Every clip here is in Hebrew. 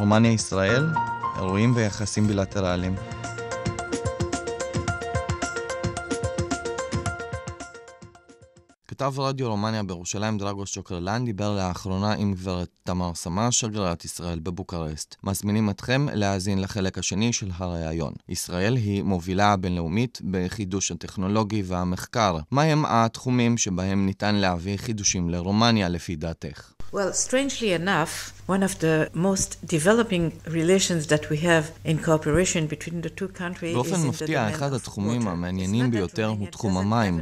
רומניה-ישראל, אירועים ויחסים בילטרליים. כתב רדיו רומניה בירושלים דרגו שוקרלן דיבר לאחרונה עם גברת תמר סמה, שגרירת ישראל בבוקרשט. מזמינים אתכם להאזין לחלק השני של הריאיון. ישראל היא מובילה הבינלאומית בחידוש הטכנולוגי והמחקר. מהם התחומים שבהם ניתן להביא חידושים לרומניה לפי דעתך? Well, strangely enough, one of the most developing relations that we have in cooperation between the two countries באופן מפתיע, אחד התחומים המעניינים ביותר הוא תחום המים.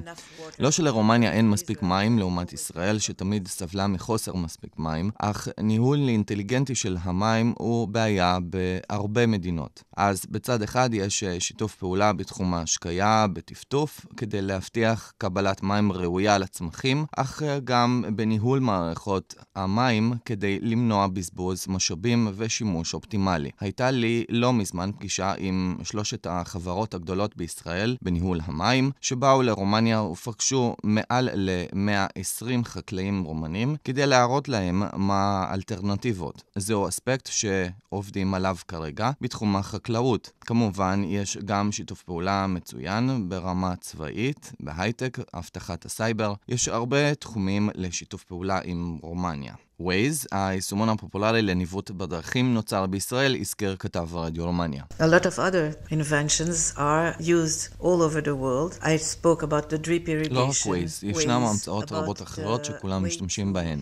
לא שלרומניה אין מספיק מים לעומת ישראל, שתמיד סבלה מחוסר מספיק מים, אך ניהול אינטליגנטי של המים הוא בעיה בהרבה מדינות. אז בצד אחד יש אה, שיתוף פעולה בתחום ההשקיה, בטפטוף, כדי להבטיח קבלת מים ראויה לצמחים, אך אה, גם בניהול מערכות המים כדי למנוע... בזבוז משאבים ושימוש אופטימלי. הייתה לי לא מזמן פגישה עם שלושת החברות הגדולות בישראל בניהול המים, שבאו לרומניה ופגשו מעל ל-120 חקלאים רומנים כדי להראות להם מה האלטרנטיבות. זהו אספקט שעובדים עליו כרגע בתחום החקלאות. כמובן, יש גם שיתוף פעולה מצוין ברמה צבאית, בהייטק, אבטחת הסייבר. יש הרבה תחומים לשיתוף פעולה עם רומניה. Waze, היישומון הפופולרי לניווט בדרכים, נוצר בישראל, הזכר כתב רדיו רומניה. A lot of other inventions are used all over the world. I spoke about the drip irrigation. לא רק Waze, ישנם המצאות רבות אחרות שכולם משתמשים בהן.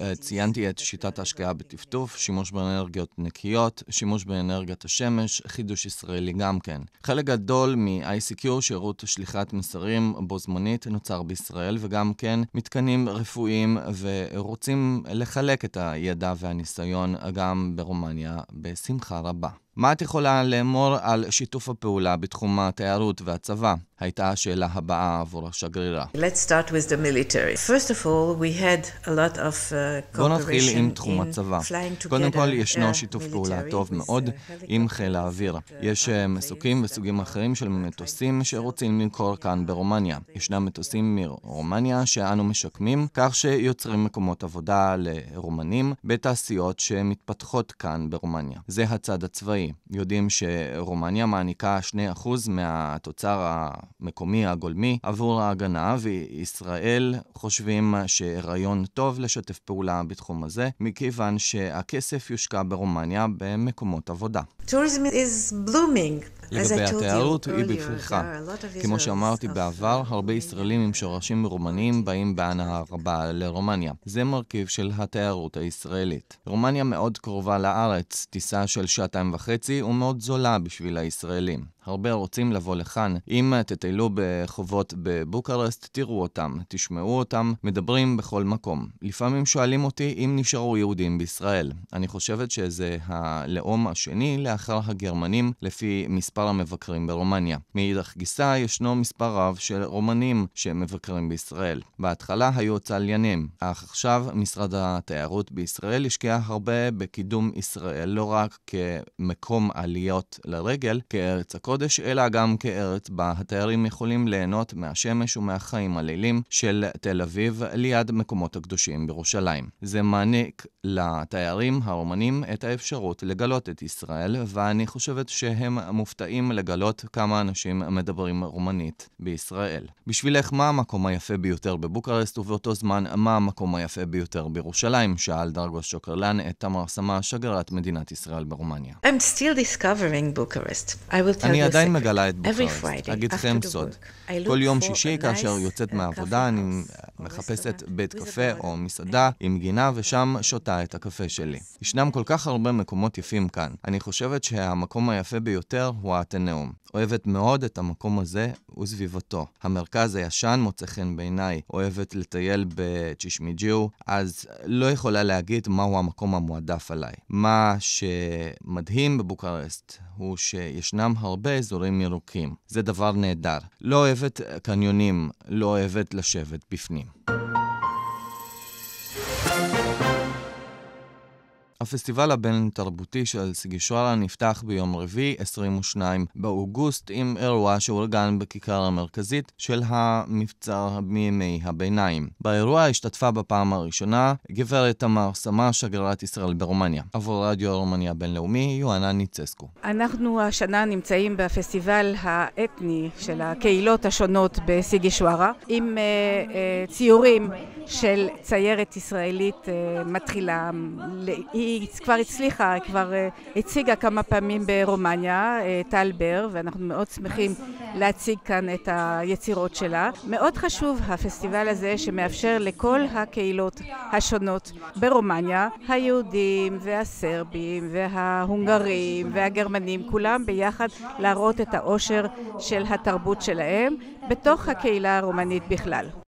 אה, ציינתי את שיטת ההשקעה בטפטוף, שימוש באנרגיות נקיות, שימוש באנרגיית השמש, חידוש ישראלי גם כן. חלק גדול מ-ICQ, שירות שליחת מסרים בו זמנית, נוצר בישראל, וגם כן מתקנים רפואיים, ורוצים לחלק את הידע והניסיון גם ברומניה בשמחה רבה. מה את יכולה לאמור על שיתוף הפעולה בתחום התיירות והצבא? הייתה השאלה הבאה עבור השגרירה. Uh, בואו נתחיל עם תחום הצבא. קודם כל, ישנו uh, שיתוף פעולה טוב uh, מאוד עם חיל האוויר. יש מסוקים וסוגים אחרים של מטוסים שרוצים למכור כאן ברומניה. ישנם מטוסים מרומניה שאנו משקמים, כך שיוצרים מקומות עבודה לרומנים בתעשיות שמתפתחות כאן ברומניה. זה הצד הצבאי. האירופאי יודעים שרומניה מעניקה 2% מהתוצר המקומי הגולמי עבור ההגנה, וישראל חושבים שהיריון טוב לשתף פעולה בתחום הזה, מכיוון שהכסף יושקע ברומניה במקומות עבודה. Tourism is blooming. לגבי התיירות היא בפריחה. כמו שאמרתי בעבר, הרבה ישראלים עם שורשים רומניים באים בהנאה רבה לרומניה. זה מרכיב של התיירות הישראלית. רומניה מאוד קרובה לארץ, טיסה של שעתיים וחצי ומאוד זולה בשביל הישראלים. הרבה רוצים לבוא לכאן. אם תטיילו בחובות בבוקרסט, תראו אותם, תשמעו אותם, מדברים בכל מקום. לפעמים שואלים אותי אם נשארו יהודים בישראל. אני חושבת שזה הלאום השני לאחר הגרמנים, לפי מספר המבקרים ברומניה. מאידך גיסא, ישנו מספר רב של רומנים שמבקרים בישראל. בהתחלה היו צליינים, אך עכשיו משרד התיירות בישראל השקיע הרבה בקידום ישראל לא רק כמקום עליות לרגל, כארץ הקודש, הקודש, אלא גם כארץ בה התיירים יכולים ליהנות מהשמש ומהחיים הלילים של תל אביב ליד מקומות הקדושים בירושלים. זה מעניק לתיירים הרומנים את האפשרות לגלות את ישראל, ואני חושבת שהם מופתעים לגלות כמה אנשים מדברים רומנית בישראל. בשבילך, מה המקום היפה ביותר בבוקרשט, ובאותו זמן, מה המקום היפה ביותר בירושלים? שאל דרגוס שוקרלן את תמר סמה, שגרת מדינת ישראל ברומניה. I'm still discovering Bucharest. I will tell you עדיין מגלה את בוקרסט. אגיד לכם סוד. כל יום שישי, כאשר uh, יוצאת מהעבודה, אני מחפשת בית קפה או מסעדה עם גינה, ושם שותה את הקפה שלי. ישנם כל כך הרבה מקומות יפים כאן. אני חושבת שהמקום היפה ביותר הוא האתנאום. אוהבת מאוד את המקום הזה וסביבתו. המרכז הישן מוצא חן בעיניי, אוהבת לטייל בצ'ישמיג'יו, אז לא יכולה להגיד מהו המקום המועדף עליי. מה שמדהים בבוקרסט הוא שישנם הרבה לאזורים ירוקים. זה דבר נהדר. לא אוהבת קניונים, לא אוהבת לשבת בפנים. הפסטיבל הבין-תרבותי של סגישואלה נפתח ביום רביעי, 22 באוגוסט, עם אירוע שאורגן בכיכר המרכזית של המבצר מימי הביניים. באירוע השתתפה בפעם הראשונה גברת תמר סמה, שגרירת ישראל ברומניה. עבור רדיו הרומניה הבינלאומי, יואנה ניצסקו. אנחנו השנה נמצאים בפסטיבל האתני של הקהילות השונות בסיגישוארה, עם uh, uh, ציורים. של ציירת ישראלית אה, מתחילה. היא כבר הצליחה, כבר אה, הציגה כמה פעמים ברומניה, אה, טל בר, ואנחנו מאוד שמחים להציג כאן את היצירות שלה. מאוד חשוב הפסטיבל הזה שמאפשר לכל הקהילות השונות ברומניה, היהודים והסרבים וההונגרים והגרמנים, כולם ביחד להראות את העושר של התרבות שלהם בתוך הקהילה הרומנית בכלל.